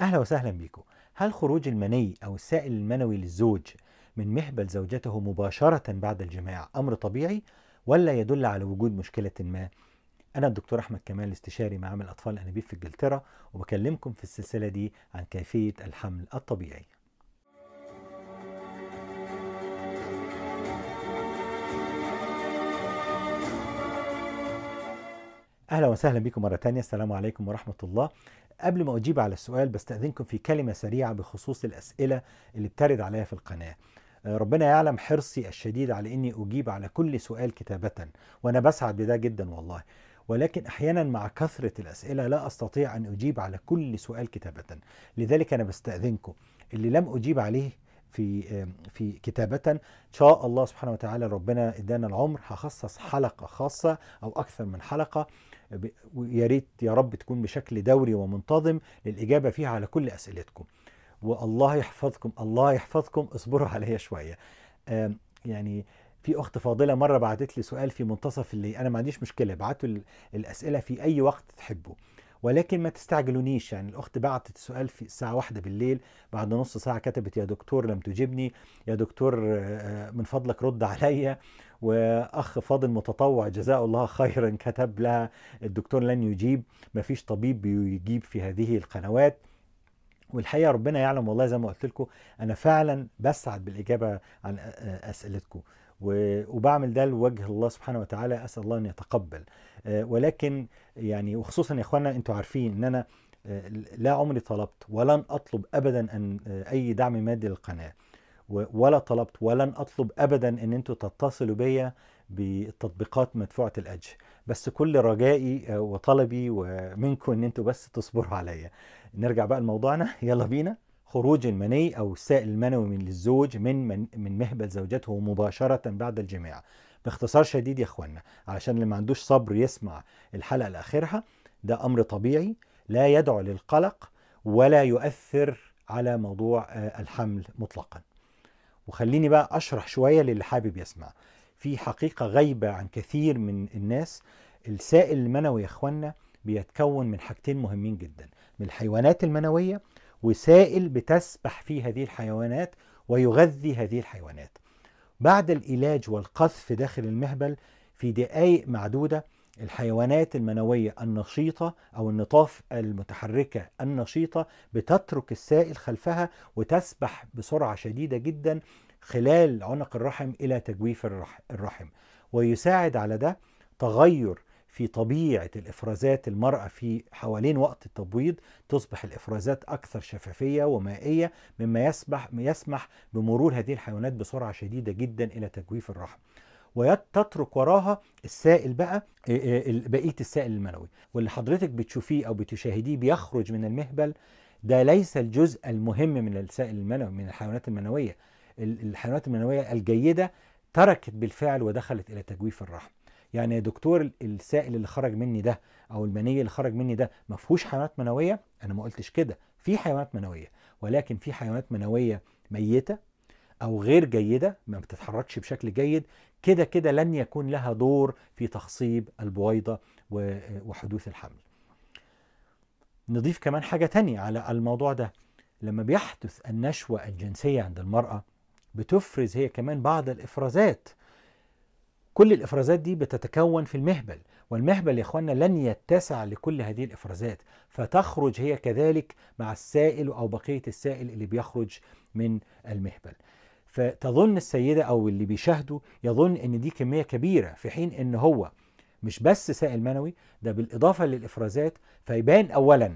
أهلا وسهلا بيكم هل خروج المني أو السائل المنوي للزوج من مهبل زوجته مباشرة بعد الجماع أمر طبيعي ولا يدل على وجود مشكلة ما؟ أنا الدكتور أحمد كمال استشاري معامل الأطفال الأنابيب في إنجلترا وبكلمكم في السلسلة دي عن كيفية الحمل الطبيعي اهلا وسهلا بكم مره تانية السلام عليكم ورحمه الله قبل ما أجيب على السؤال بستأذنكم في كلمة سريعة بخصوص الأسئلة اللي بترد عليا في القناة آه، ربنا يعلم حرصي الشديد على أني أجيب على كل سؤال كتابة وأنا بسعد بده جدا والله ولكن احيانا مع كثره الاسئله لا استطيع ان اجيب على كل سؤال كتابه لذلك انا بستاذنكم اللي لم اجيب عليه في في كتابة إن شاء الله سبحانه وتعالى ربنا إدانا العمر هخصص حلقة خاصة أو أكثر من حلقة ويا ريت يا رب تكون بشكل دوري ومنتظم للإجابة فيها على كل أسئلتكم والله يحفظكم الله يحفظكم اصبروا عليا شوية يعني في اخت فاضله مره بعتت لي سؤال في منتصف الليل انا ما عنديش مشكله ابعتوا الاسئله في اي وقت تحبوا ولكن ما تستعجلونيش يعني الاخت بعتت سؤال في الساعه واحدة بالليل بعد نص ساعه كتبت يا دكتور لم تجبني يا دكتور آه، آه، من فضلك رد عليا واخ فاضل متطوع جزاه الله خيرا كتب لها الدكتور لن يجيب ما فيش طبيب بيجيب في هذه القنوات والحقيقه ربنا يعلم والله زي ما قلت لكم انا فعلا بسعد بالاجابه عن اسئلتكم وبعمل ده لوجه الله سبحانه وتعالى اسال الله ان يتقبل آه، ولكن يعني وخصوصا يا اخوانا انتوا عارفين ان انا آه، لا عمري طلبت ولن اطلب ابدا ان آه، اي دعم مادي للقناه ولا طلبت ولن اطلب ابدا ان انتوا تتصلوا بيا بتطبيقات مدفوعه الاجر بس كل رجائي وطلبي ومنكم ان انتوا بس تصبروا عليا نرجع بقى لموضوعنا يلا بينا خروج المني أو السائل المنوي من للزوج من من, من مهبل زوجته مباشرة بعد الجماع باختصار شديد يا اخوانا علشان اللي ما عندوش صبر يسمع الحلقة لآخرها ده أمر طبيعي لا يدعو للقلق ولا يؤثر على موضوع آه، الحمل مطلقا وخليني بقى أشرح شوية للي حابب يسمع في حقيقة غايبة عن كثير من الناس السائل المنوي يا اخوانا بيتكون من حاجتين مهمين جدا من الحيوانات المنوية وسائل بتسبح فيه هذه الحيوانات ويغذي هذه الحيوانات بعد العلاج والقذف داخل المهبل في دقائق معدودة الحيوانات المنوية النشيطة أو النطاف المتحركة النشيطة بتترك السائل خلفها وتسبح بسرعة شديدة جدا خلال عنق الرحم إلى تجويف الرحم ويساعد على ده تغير في طبيعه الافرازات المراه في حوالين وقت التبويض تصبح الافرازات اكثر شفافيه ومائيه مما يسمح يسمح بمرور هذه الحيوانات بسرعه شديده جدا الى تجويف الرحم. وتترك وراها السائل بقى آه، آه، بقيه السائل المنوي واللي حضرتك بتشوفيه او بتشاهديه بيخرج من المهبل ده ليس الجزء المهم من السائل المنوي من الحيوانات المنويه الحيوانات المنويه الجيده تركت بالفعل ودخلت الى تجويف الرحم يعني يا دكتور السائل اللي خرج مني ده او المني اللي خرج مني ده ما فيهوش حيوانات منويه انا ما قلتش كده في حيوانات منويه ولكن في حيوانات منويه ميته او غير جيده ما بتتحركش بشكل جيد كده كده لن يكون لها دور في تخصيب البويضه وحدوث الحمل نضيف كمان حاجه تانية على الموضوع ده لما بيحدث النشوه الجنسيه عند المراه بتفرز هي كمان بعض الافرازات كل الإفرازات دي بتتكون في المهبل والمهبل يا إخوانا لن يتسع لكل هذه الإفرازات فتخرج هي كذلك مع السائل أو بقية السائل اللي بيخرج من المهبل فتظن السيدة أو اللي بيشاهده يظن أن دي كمية كبيرة في حين أن هو مش بس سائل منوي ده بالإضافة للإفرازات فيبان أولا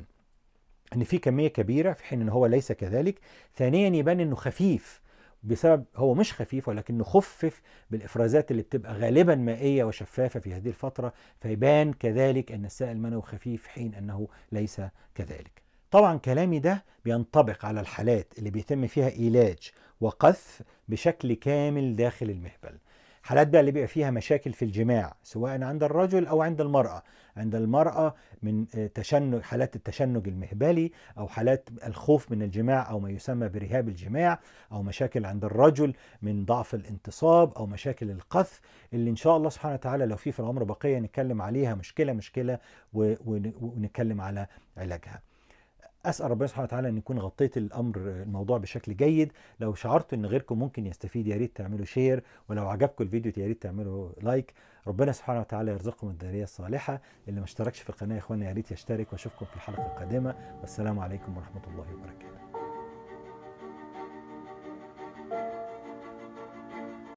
أن في كمية كبيرة في حين أن هو ليس كذلك ثانيا يبان أنه خفيف بسبب هو مش خفيف ولكنه خفف بالافرازات اللي بتبقى غالبا مائيه وشفافه في هذه الفتره فيبان كذلك ان السائل المنوي خفيف حين انه ليس كذلك. طبعا كلامي ده بينطبق على الحالات اللي بيتم فيها ايلاج وقذف بشكل كامل داخل المهبل. حالات بقى اللي بيبقى فيها مشاكل في الجماع سواء عند الرجل او عند المراه عند المراه من آه، تشنج حالات التشنج المهبلي او حالات الخوف من الجماع او ما يسمى برهاب الجماع او مشاكل عند الرجل من ضعف الانتصاب او مشاكل القذف اللي ان شاء الله سبحانه وتعالى لو في في العمر بقيه نتكلم عليها مشكله مشكله ونتكلم على علاجها اسال ربنا سبحانه وتعالى ان يكون غطيت الامر الموضوع بشكل جيد لو شعرت ان غيركم ممكن يستفيد يا ريت تعملوا شير ولو عجبكم الفيديو يا ريت تعملوا لايك ربنا سبحانه وتعالى يرزقكم الذريه الصالحه اللي ما اشتركش في القناه يا اخوانا يا ريت يشترك واشوفكم في الحلقه القادمه والسلام عليكم ورحمه الله وبركاته